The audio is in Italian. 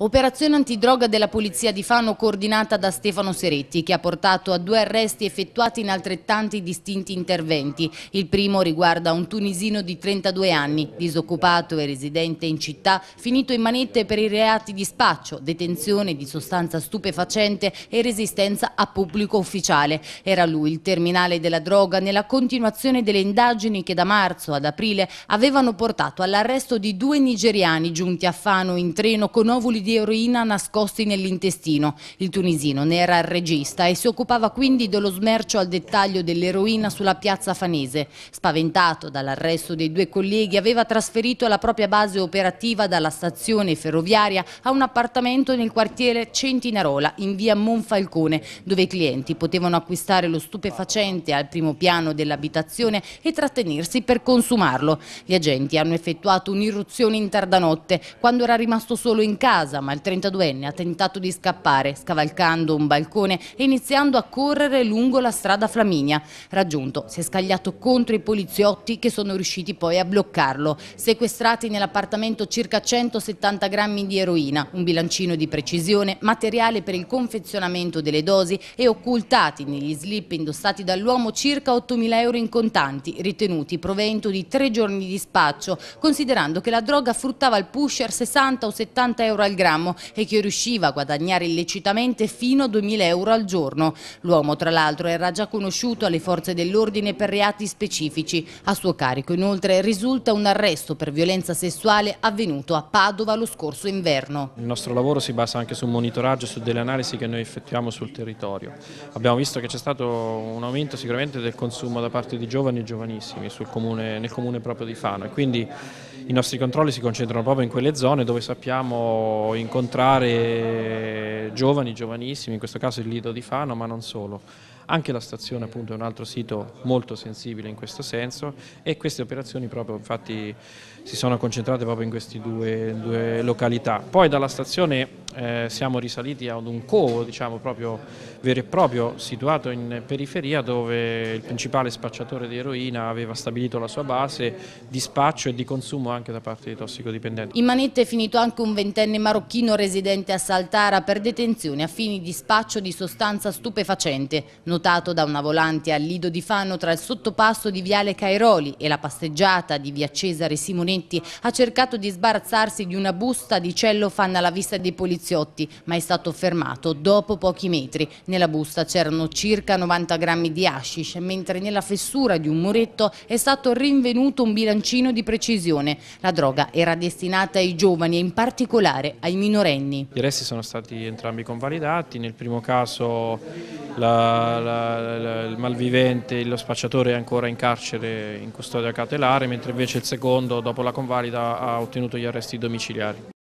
Operazione antidroga della Polizia di Fano coordinata da Stefano Seretti che ha portato a due arresti effettuati in altrettanti distinti interventi. Il primo riguarda un tunisino di 32 anni, disoccupato e residente in città, finito in manette per i reati di spaccio, detenzione di sostanza stupefacente e resistenza a pubblico ufficiale. Era lui il terminale della droga nella continuazione delle indagini che da marzo ad aprile avevano portato all'arresto di due nigeriani giunti a Fano in treno con ovuli di di eroina nascosti nell'intestino. Il tunisino ne era il regista e si occupava quindi dello smercio al dettaglio dell'eroina sulla piazza fanese. Spaventato dall'arresto dei due colleghi aveva trasferito la propria base operativa dalla stazione ferroviaria a un appartamento nel quartiere Centinarola in via Monfalcone dove i clienti potevano acquistare lo stupefacente al primo piano dell'abitazione e trattenersi per consumarlo. Gli agenti hanno effettuato un'irruzione in tarda notte quando era rimasto solo in casa casa, ma il 32enne ha tentato di scappare, scavalcando un balcone e iniziando a correre lungo la strada Flaminia. Raggiunto, si è scagliato contro i poliziotti che sono riusciti poi a bloccarlo. Sequestrati nell'appartamento circa 170 grammi di eroina, un bilancino di precisione, materiale per il confezionamento delle dosi e occultati negli slip indossati dall'uomo circa 8.000 euro in contanti, ritenuti provento di tre giorni di spaccio, considerando che la droga fruttava al pusher 60 o 70 euro al grammo grammo e che riusciva a guadagnare illecitamente fino a 2.000 euro al giorno. L'uomo tra l'altro era già conosciuto alle forze dell'ordine per reati specifici. A suo carico inoltre risulta un arresto per violenza sessuale avvenuto a Padova lo scorso inverno. Il nostro lavoro si basa anche sul monitoraggio e su delle analisi che noi effettuiamo sul territorio. Abbiamo visto che c'è stato un aumento sicuramente del consumo da parte di giovani e giovanissimi comune, nel comune proprio di Fano e quindi i nostri controlli si concentrano proprio in quelle zone dove sappiamo incontrare giovani, giovanissimi, in questo caso il Lido di Fano, ma non solo. Anche la stazione appunto, è un altro sito molto sensibile in questo senso e queste operazioni proprio infatti si sono concentrate proprio in queste due, due località. Poi dalla stazione eh, siamo risaliti ad un covo diciamo, proprio vero e proprio situato in periferia dove il principale spacciatore di eroina aveva stabilito la sua base di spaccio e di consumo anche da parte dei tossicodipendenti. In manette è finito anche un ventenne marocchino residente a Saltara per detenzione a fini di spaccio di sostanza stupefacente, notato da una volante al Lido di Fano tra il sottopasso di Viale Cairoli e la passeggiata di Via Cesare Simonetti ha cercato di sbarazzarsi di una busta di cellofanna alla vista dei poliziotti poliziotti, ma è stato fermato dopo pochi metri. Nella busta c'erano circa 90 grammi di hashish, mentre nella fessura di un muretto è stato rinvenuto un bilancino di precisione. La droga era destinata ai giovani e in particolare ai minorenni. I resti sono stati entrambi convalidati, nel primo caso la, la, la, il malvivente, lo spacciatore è ancora in carcere in custodia catelare, mentre invece il secondo dopo la convalida ha ottenuto gli arresti domiciliari.